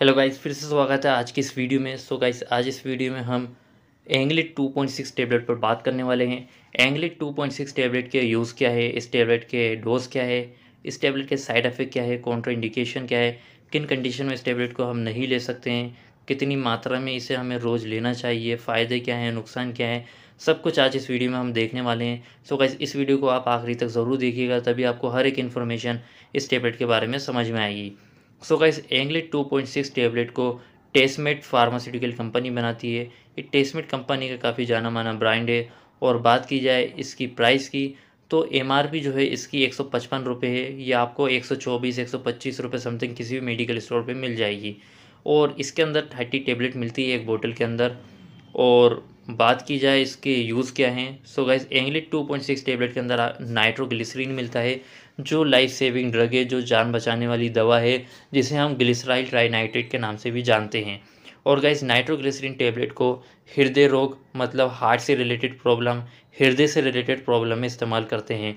hello guys फिर से स्वागत है आज की इस वीडियो में सो so गाइस आज इस वीडियो में हम एंगलेट 2.6 टेबलेट पर बात करने वाले हैं एंगलेट 2.6 टेबलेट के यूज़ क्या है इस टेबलेट के डोज क्या है इस टेबलेट के साइड इफ़ेक्ट क्या है कॉन्ट्रा इंडिकेशन क्या है किन कंडीशन में इस टेबलेट को हम नहीं ले सकते हैं कितनी मात्रा में इसे हमें रोज़ लेना चाहिए फ़ायदे क्या हैं नुकसान क्या है सब कुछ आज इस वीडियो में हम देखने वाले हैं सो गाइस इस वीडियो को आप आखिरी तक ज़रूर देखिएगा तभी आपको हर एक इन्फॉर्मेशन इस टेबलेट के बारे में समझ में आएगी सो गाइस एंग्लिट 2.6 टेबलेट को टेस्मेट फार्मास्यूटिकल कंपनी बनाती है ये टेस्मेट कंपनी का काफ़ी जाना माना ब्रांड है और बात की जाए इसकी प्राइस की तो एम जो है इसकी एक सौ है या आपको एक सौ चौबीस एक सौ पच्चीस रुपये समथिंग किसी भी मेडिकल स्टोर पर मिल जाएगी और इसके अंदर थर्टी टेबलेट मिलती है एक बोटल के अंदर और बात की जाए इसके यूज़ क्या हैं सो गाइज एंगलिट 2.6 टेबलेट के अंदर नाइट्रोग्लिसरीन मिलता है जो लाइफ सेविंग ड्रग है जो जान बचाने वाली दवा है जिसे हम ग्लिसराइल ट्राइनाइट्रेट के नाम से भी जानते हैं और गाइज नाइट्रोग्लिसरीन टेबलेट को हृदय रोग मतलब हार्ट से रिलेटेड प्रॉब्लम हृदय से रिलेटेड प्रॉब्लम में इस्तेमाल करते हैं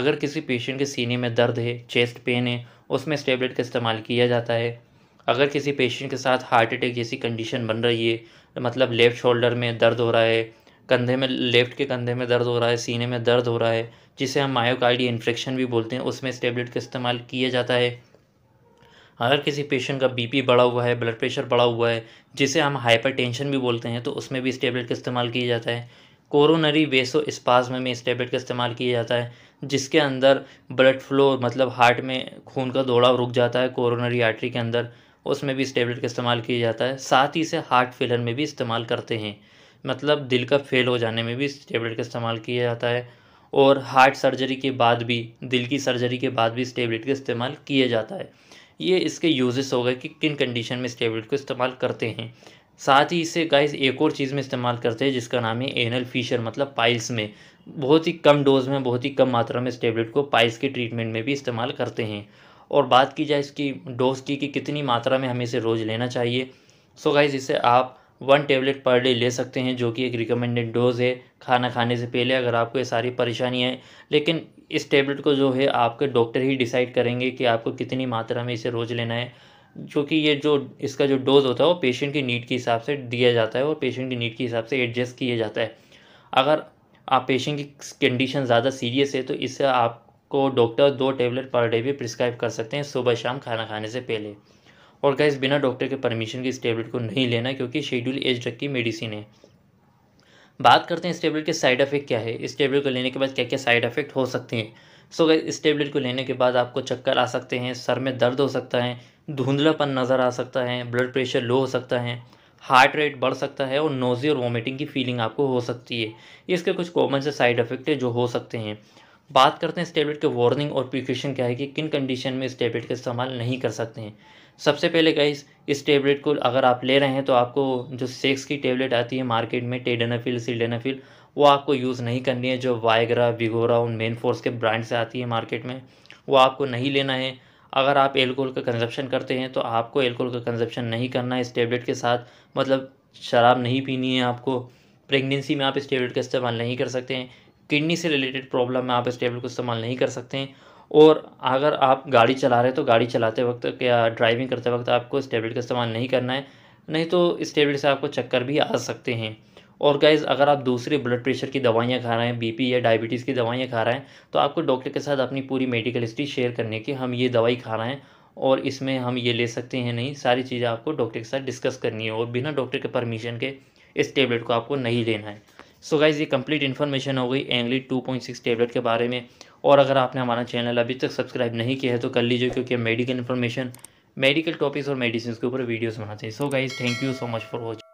अगर किसी पेशेंट के सीने में दर्द है चेस्ट पेन है उसमें इस टेबलेट का इस्तेमाल किया जाता है अगर किसी पेशेंट के साथ हार्ट अटैक जैसी कंडीशन बन रही है मतलब लेफ़्ट शोल्डर में दर्द हो रहा है कंधे में लेफ़्ट के कंधे में दर्द हो रहा है सीने में दर्द हो रहा है जिसे हम मायोकार्डिया इन्फेक्शन भी बोलते हैं उसमें इस टेबलेट का इस्तेमाल किया जाता है अगर किसी पेशेंट का बीपी बढ़ा हुआ है ब्लड प्रेशर बढ़ा हुआ है जिसे हम हाइपरटेंशन भी बोलते हैं तो उसमें भी इस टेबलेट का इस्तेमाल किया जाता है कोरोनरी वेसो स्पाज्म में इस टेबलेट का इस्तेमाल किया जाता है जिसके अंदर ब्लड फ्लो मतलब हार्ट में खून का दौड़ा रुक जाता है कोरोनरी आर्टरी के अंदर उसमें भी इस टेबलेट का इस्तेमाल किया जाता है साथ ही इसे हार्ट फेलर में भी इस्तेमाल करते हैं मतलब दिल का फेल हो जाने में भी इस टेबलेट का इस्तेमाल किया जाता है और हार्ट सर्जरी के बाद भी दिल की सर्जरी के बाद भी इस टेबलेट का इस्तेमाल किया जाता है ये इसके यूजेस हो गए कि किन कंडीशन में इस टेबलेट को इस्तेमाल करते हैं साथ ही इसे गाइस एक और चीज़ में इस्तेमाल करते हैं जिसका नाम है एनल फीशर मतलब पाइल्स में बहुत ही कम डोज में बहुत ही कम मात्रा में इस टेबलेट को पाइल्स के ट्रीटमेंट में भी इस्तेमाल करते हैं और बात की जाए इसकी डोज़ की कि कितनी मात्रा में हमें इसे रोज़ लेना चाहिए सो गाइज़ इसे आप वन टेबलेट पर डे ले सकते हैं जो कि एक रिकमेंडेड डोज़ है खाना खाने से पहले अगर आपको ये सारी परेशानी है लेकिन इस टेबलेट को जो है आपके डॉक्टर ही डिसाइड करेंगे कि आपको कितनी मात्रा में इसे रोज़ लेना है क्योंकि ये जो इसका जो डोज़ होता है वो पेशेंट की नीड के हिसाब से दिया जाता है और पेशेंट की नीड के हिसाब से एडजस्ट किया जाता है अगर आप पेशेंट की कंडीशन ज़्यादा सीरियस है तो इससे आप को डॉक्टर दो टेबलेट पर डे भी प्रिस्क्राइब कर सकते हैं सुबह शाम खाना खाने से पहले और गैस बिना डॉक्टर के परमिशन के इस टेबलेट को नहीं लेना क्योंकि शेड्यूल एज ड्रग की मेडिसिन है बात करते हैं इस टेबलेट के साइड इफेक्ट क्या है इस टेबलेट को लेने के बाद क्या क्या साइड इफेक्ट हो सकते हैं सो so, इस टेबलेट को लेने के बाद आपको चक्कर आ सकते हैं सर में दर्द हो सकता है धुंधलापन नज़र आ सकता है ब्लड प्रेशर लो हो सकता है हार्ट रेट बढ़ सकता है और नोजी और वॉमिटिंग की फीलिंग आपको हो सकती है इसके कुछ कॉमन से साइड इफेक्ट है जो हो सकते हैं बात करते हैं इस टेबलेट के वार्निंग और प्रिकॉशन क्या है कि किन कंडीशन में इस टेबलेट का इस्तेमाल नहीं कर सकते हैं सबसे पहले गाइस इस टेबलेट को अगर आप ले रहे हैं तो आपको जो सेक्स की टेबलेट आती है मार्केट में टेडेनाफिल सिल्डेनाफिल वो आपको यूज़ नहीं करनी है जो वाइग्रा विगोरा उन मेन फोर्स के ब्रांड से आती है मार्केट में वो आपको नहीं लेना है अगर आप एल्कोहल का कंजप्शन करते हैं तो आपको एल्कोहल का कंजप्शन नहीं करना है इस टेबलेट के साथ मतलब शराब नहीं पीनी है आपको प्रेगनेंसी में आप इस टेबलेट का इस्तेमाल नहीं कर सकते हैं किडनी से रिलेटेड प्रॉब्लम में आप इस टेबलेट को इस्तेमाल नहीं कर सकते हैं और अगर आप गाड़ी चला रहे हैं तो गाड़ी चलाते वक्त या ड्राइविंग करते वक्त आपको इस टेबलेट का इस्तेमाल नहीं करना है नहीं तो इस टेबलेट से आपको चक्कर भी आ सकते हैं और गाइज़ अगर आप दूसरे ब्लड प्रेशर की दवाइयाँ खा रहे हैं बीपी या डायबिटीज़ की दवाइयाँ खा रहे हैं तो आपको डॉक्टर के साथ अपनी पूरी मेडिकल हिस्ट्री शेयर करने की हम ये दवाई खा रहे हैं और इसमें हम ये ले सकते हैं नहीं सारी चीज़ें आपको डॉक्टर के साथ डिस्कस करनी है और बिना डॉक्टर के परमिशन के इस टेबलेट को आपको नहीं लेना है सो गाइज़ ये कंप्लीट इन्फॉर्मेशन हो गई एंगली 2.6 टेबलेट के बारे में और अगर आपने हमारा चैनल अभी तक सब्सक्राइब नहीं किया है तो कर लीजिए क्योंकि मेडिकल इन्फॉर्मेशन मेडिकल टॉपिक्स और मेडिसिन के ऊपर वीडियोज बनाते हैं so guys thank you so much for watching